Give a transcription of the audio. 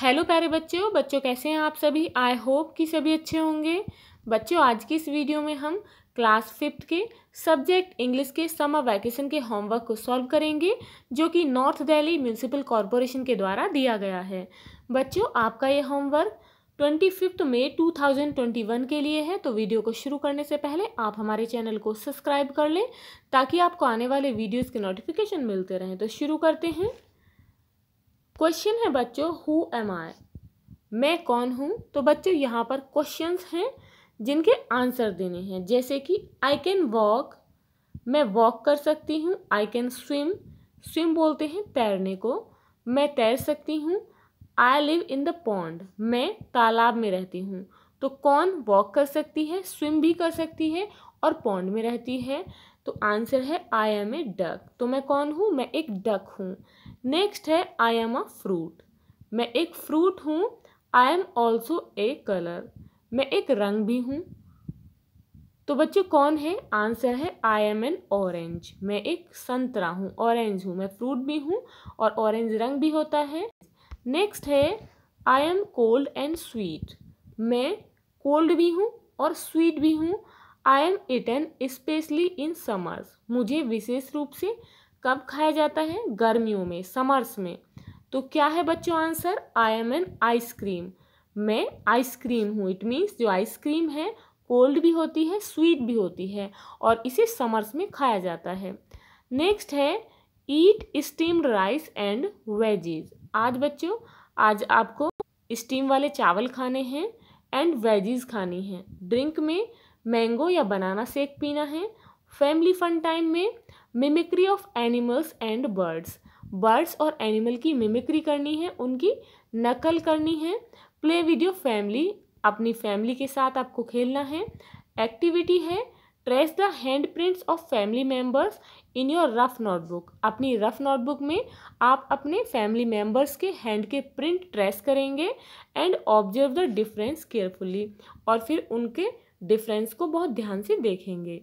hello प्यारे बच्चों बच्चों कैसे हैं आप सभी आई होप कि सभी अच्छे होंगे बच्चों आज की इस वीडियो में हम क्लास फिफ्थ के सब्जेक्ट इंग्लिश के समर वैकेशन के होमवर्क को सॉल्व करेंगे जो कि नॉर्थ दिल्ली म्यूनसिपल कॉरपोरेशन के द्वारा दिया गया है बच्चों आपका ये homework twenty fifth May two thousand twenty one के लिए है तो वीडियो को शुरू करने से पहले आप हमारे चैनल को सब्सक्राइब कर लें ताकि आपको आने वाले वीडियोज़ के नोटिफिकेशन मिलते रहें तो शुरू करते हैं क्वेश्चन है बच्चों हु एम आई मैं कौन हूँ तो बच्चों यहाँ पर क्वेश्चंस हैं जिनके आंसर देने हैं जैसे कि आई कैन वॉक मैं वॉक कर सकती हूँ आई कैन स्विम स्विम बोलते हैं तैरने को मैं तैर सकती हूँ I live in the pond मैं तालाब में रहती हूँ तो कौन वॉक कर सकती है स्विम भी कर सकती है और पॉन्ड में रहती है तो आंसर है आई एम ए डक तो मैं कौन हूँ मैं एक डक हूँ नेक्स्ट है आई एम अ फ्रूट मैं एक फ्रूट हूँ I am also a colour मैं एक रंग भी हूँ तो बच्चे कौन है आंसर है आई एम एन ऑरेंज मैं एक संतरा हूँ ऑरेंज हूँ मैं फ्रूट भी हूँ और ऑरेंज रंग भी होता है नेक्स्ट है I am cold and sweet मैं कोल्ड भी हूँ और स्वीट भी हूँ I am eaten especially in summers मुझे विशेष रूप से कब खाया जाता है गर्मियों में समर्स में तो क्या है बच्चों answer I am an ice cream मैं आइसक्रीम हूँ इट मीन्स जो आइसक्रीम है कोल्ड भी होती है स्वीट भी होती है और इसे समर्स में खाया जाता है नेक्स्ट है eat steamed rice and veggies आज बच्चों आज आपको स्टीम वाले चावल खाने हैं एंड वेजीज खानी है ड्रिंक में मैंगो या बनाना शेक पीना है फैमिली फन टाइम में mimicry of animals and birds birds और एनिमल की मिमिक्री करनी है उनकी नकल करनी है प्ले विद योर फैमिली अपनी फैमिली के साथ आपको खेलना है एक्टिविटी है trace the hand prints of family members in your rough notebook अपनी रफ नोटबुक में आप अपने फैमिली मेम्बर्स के हैंड के प्रिंट ट्रेस करेंगे and observe the difference carefully और फिर उनके डिफरेंस को बहुत ध्यान से देखेंगे